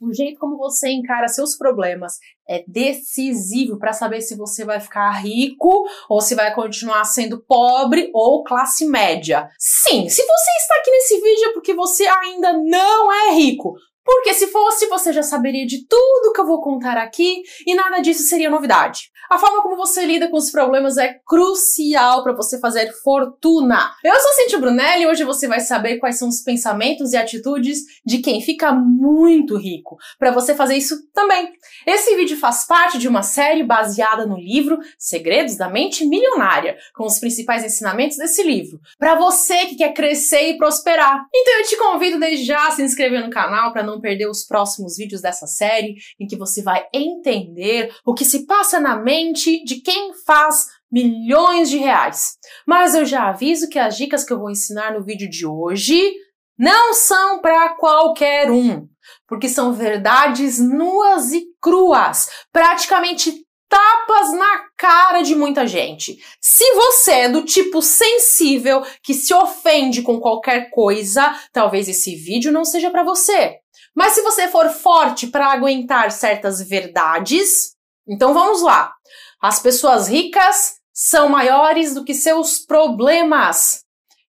O jeito como você encara seus problemas é decisivo para saber se você vai ficar rico ou se vai continuar sendo pobre ou classe média. Sim, se você está aqui nesse vídeo é porque você ainda não é rico, porque se fosse, você já saberia de tudo que eu vou contar aqui e nada disso seria novidade. A forma como você lida com os problemas é crucial para você fazer fortuna. Eu sou Cintia Brunelli e hoje você vai saber quais são os pensamentos e atitudes de quem fica muito rico, para você fazer isso também. Esse vídeo faz parte de uma série baseada no livro Segredos da Mente Milionária, com os principais ensinamentos desse livro, para você que quer crescer e prosperar. Então eu te convido desde já a se inscrever no canal para não não perder os próximos vídeos dessa série, em que você vai entender o que se passa na mente de quem faz milhões de reais. Mas eu já aviso que as dicas que eu vou ensinar no vídeo de hoje não são para qualquer um, porque são verdades nuas e cruas, praticamente tapas na cara de muita gente. Se você é do tipo sensível que se ofende com qualquer coisa, talvez esse vídeo não seja para você. Mas se você for forte para aguentar certas verdades, então vamos lá. As pessoas ricas são maiores do que seus problemas.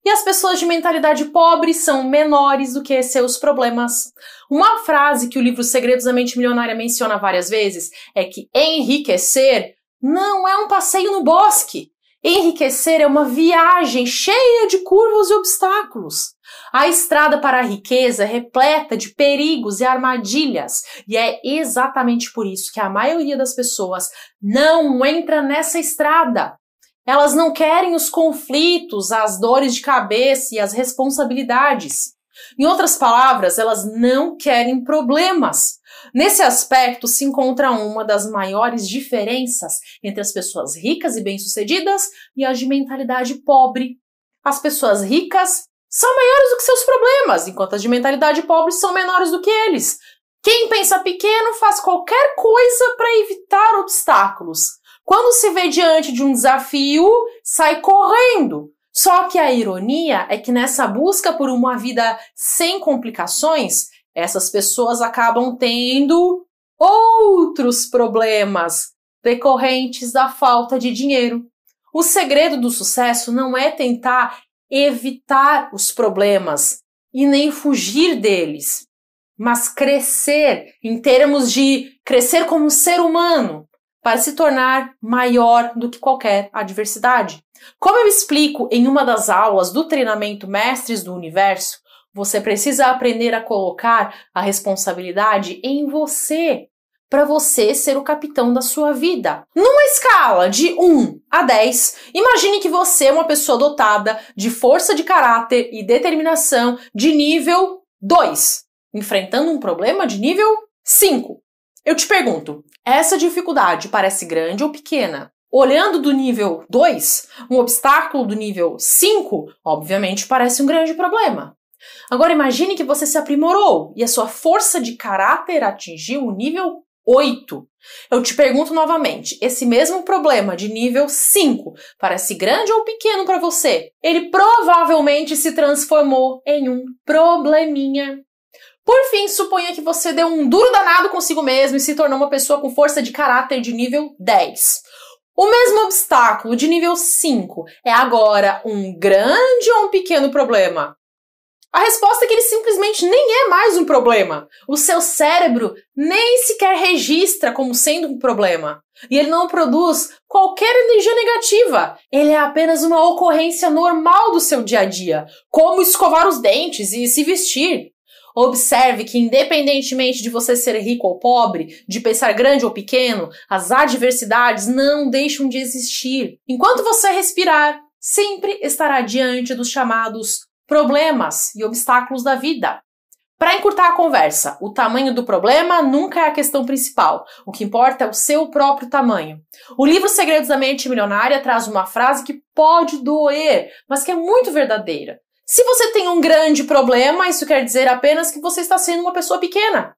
E as pessoas de mentalidade pobre são menores do que seus problemas. Uma frase que o livro Segredos da Mente Milionária menciona várias vezes é que enriquecer não é um passeio no bosque. Enriquecer é uma viagem cheia de curvas e obstáculos. A estrada para a riqueza é repleta de perigos e armadilhas, e é exatamente por isso que a maioria das pessoas não entra nessa estrada. Elas não querem os conflitos, as dores de cabeça e as responsabilidades. Em outras palavras, elas não querem problemas. Nesse aspecto se encontra uma das maiores diferenças entre as pessoas ricas e bem-sucedidas e as de mentalidade pobre. As pessoas ricas são maiores do que seus problemas, enquanto as de mentalidade pobre são menores do que eles. Quem pensa pequeno faz qualquer coisa para evitar obstáculos. Quando se vê diante de um desafio, sai correndo. Só que a ironia é que nessa busca por uma vida sem complicações, essas pessoas acabam tendo outros problemas decorrentes da falta de dinheiro. O segredo do sucesso não é tentar evitar os problemas e nem fugir deles, mas crescer em termos de crescer como ser humano para se tornar maior do que qualquer adversidade. Como eu explico em uma das aulas do treinamento Mestres do Universo, você precisa aprender a colocar a responsabilidade em você para você ser o capitão da sua vida. Numa escala de 1 a 10, imagine que você é uma pessoa dotada de força de caráter e determinação de nível 2, enfrentando um problema de nível 5. Eu te pergunto, essa dificuldade parece grande ou pequena? Olhando do nível 2, um obstáculo do nível 5, obviamente parece um grande problema. Agora imagine que você se aprimorou e a sua força de caráter atingiu o nível 8. Eu te pergunto novamente, esse mesmo problema de nível 5 parece grande ou pequeno para você? Ele provavelmente se transformou em um probleminha. Por fim, suponha que você deu um duro danado consigo mesmo e se tornou uma pessoa com força de caráter de nível 10. O mesmo obstáculo de nível 5 é agora um grande ou um pequeno problema? A resposta é que ele simplesmente nem é mais um problema. O seu cérebro nem sequer registra como sendo um problema. E ele não produz qualquer energia negativa. Ele é apenas uma ocorrência normal do seu dia a dia, como escovar os dentes e se vestir. Observe que, independentemente de você ser rico ou pobre, de pensar grande ou pequeno, as adversidades não deixam de existir. Enquanto você respirar, sempre estará diante dos chamados problemas e obstáculos da vida. Para encurtar a conversa, o tamanho do problema nunca é a questão principal. O que importa é o seu próprio tamanho. O livro Segredos da Mente Milionária traz uma frase que pode doer, mas que é muito verdadeira. Se você tem um grande problema, isso quer dizer apenas que você está sendo uma pessoa pequena.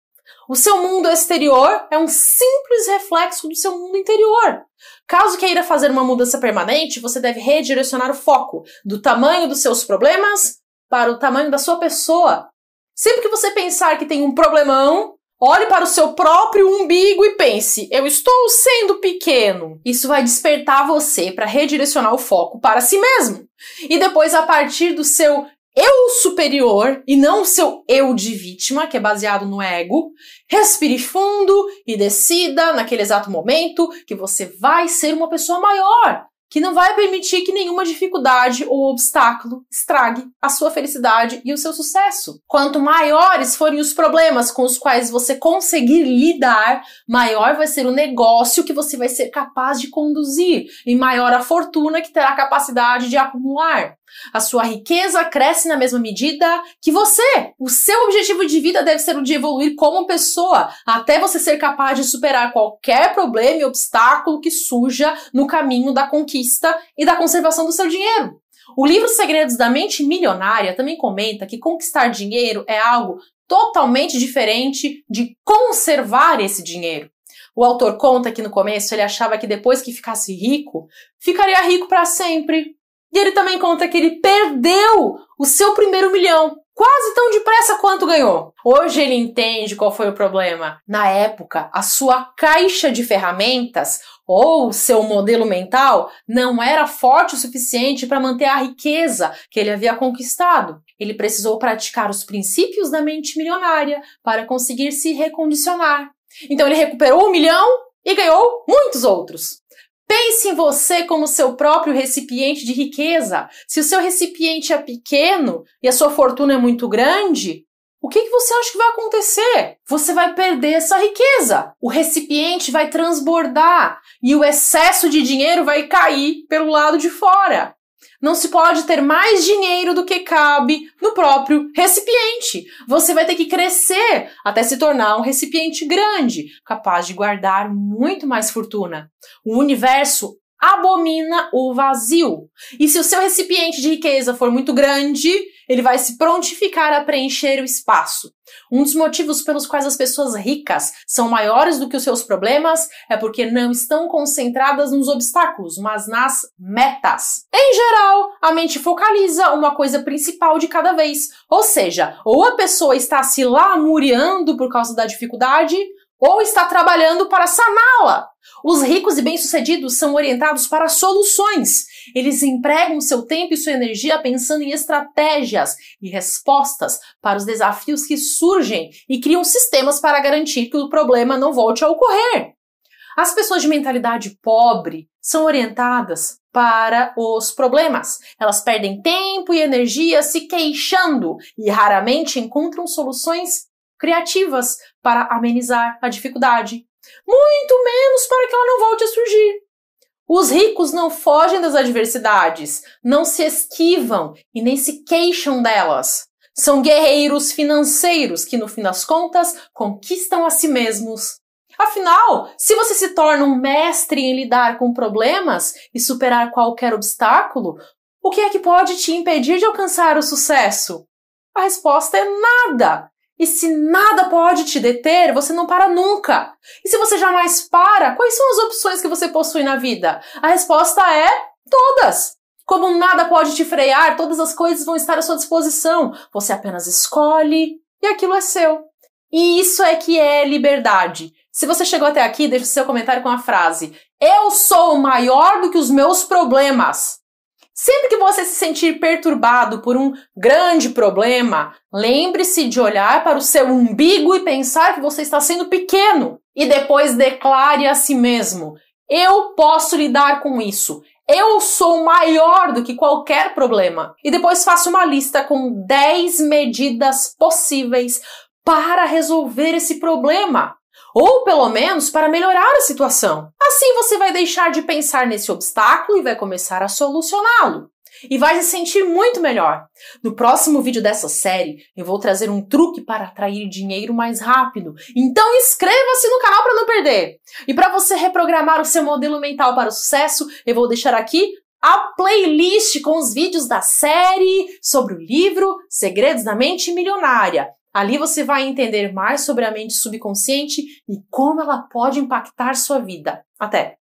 O seu mundo exterior é um simples reflexo do seu mundo interior. Caso queira fazer uma mudança permanente, você deve redirecionar o foco do tamanho dos seus problemas para o tamanho da sua pessoa. Sempre que você pensar que tem um problemão, olhe para o seu próprio umbigo e pense: eu estou sendo pequeno. Isso vai despertar você para redirecionar o foco para si mesmo. E depois, a partir do seu eu superior e não o seu eu de vítima, que é baseado no ego, respire fundo e decida naquele exato momento que você vai ser uma pessoa maior, que não vai permitir que nenhuma dificuldade ou obstáculo estrague a sua felicidade e o seu sucesso. Quanto maiores forem os problemas com os quais você conseguir lidar, maior vai ser o negócio que você vai ser capaz de conduzir e maior a fortuna que terá capacidade de acumular. A sua riqueza cresce na mesma medida que você. O seu objetivo de vida deve ser o de evoluir como pessoa, até você ser capaz de superar qualquer problema e obstáculo que surja no caminho da conquista e da conservação do seu dinheiro. O livro Segredos da Mente Milionária também comenta que conquistar dinheiro é algo totalmente diferente de conservar esse dinheiro. O autor conta que no começo ele achava que depois que ficasse rico, ficaria rico para sempre, e ele também conta que ele perdeu o seu primeiro milhão, quase tão depressa quanto ganhou. Hoje ele entende qual foi o problema. Na época, a sua caixa de ferramentas ou seu modelo mental não era forte o suficiente para manter a riqueza que ele havia conquistado. Ele precisou praticar os princípios da mente milionária para conseguir se recondicionar. Então ele recuperou um milhão e ganhou muitos outros. Pense em você como seu próprio recipiente de riqueza. Se o seu recipiente é pequeno e a sua fortuna é muito grande, o que, que, você acha que vai acontecer? Você vai perder essa riqueza. O recipiente vai transbordar e o excesso de dinheiro vai cair pelo lado de fora. Não se pode ter mais dinheiro do que cabe no próprio recipiente. Você vai ter que crescer até se tornar um recipiente grande, capaz de guardar muito mais fortuna. O universo abomina o vazio. E se o seu recipiente de riqueza for muito grande, ele vai se prontificar a preencher o espaço. Um dos motivos pelos quais as pessoas ricas são maiores do que os seus problemas é porque não estão concentradas nos obstáculos, mas nas metas. Em geral, a mente focaliza uma coisa principal de cada vez, ou seja, ou a pessoa está se lamuriando por causa da dificuldade, ou está trabalhando para saná-la. Os ricos e bem-sucedidos são orientados para soluções. Eles empregam seu tempo e sua energia pensando em estratégias e respostas para os desafios que surgem e criam sistemas para garantir que o problema não volte a ocorrer. As pessoas de mentalidade pobre são orientadas para os problemas. Elas perdem tempo e energia se queixando e raramente encontram soluções criativas para amenizar a dificuldade, muito menos para que ela não volte a surgir. Os ricos não fogem das adversidades, não se esquivam e nem se queixam delas. São guerreiros financeiros que, no fim das contas, conquistam a si mesmos. Afinal, se você se torna um mestre em lidar com problemas e superar qualquer obstáculo, o que é que pode te impedir de alcançar o sucesso? A resposta é nada! E se nada pode te deter, você não para nunca. E se você jamais para, quais são as opções que você possui na vida? A resposta é todas. Como nada pode te frear, todas as coisas vão estar à sua disposição. Você apenas escolhe e aquilo é seu. E isso é que é liberdade. Se você chegou até aqui, deixe seu comentário com a frase: Eu sou maior do que os meus problemas. Sempre que você se sentir perturbado por um grande problema, lembre-se de olhar para o seu umbigo e pensar que você está sendo pequeno. E depois declare a si mesmo: eu posso lidar com isso. Eu sou maior do que qualquer problema. E depois faça uma lista com 10 medidas possíveis para resolver esse problema ou pelo menos para melhorar a situação. Assim você vai deixar de pensar nesse obstáculo e vai começar a solucioná-lo. E vai se sentir muito melhor. No próximo vídeo dessa série, eu vou trazer um truque para atrair dinheiro mais rápido. Então inscreva-se no canal para não perder. E para você reprogramar o seu modelo mental para o sucesso, eu vou deixar aqui a playlist com os vídeos da série sobre o livro Segredos da Mente Milionária. Ali você vai entender mais sobre a mente subconsciente e como ela pode impactar sua vida. Até!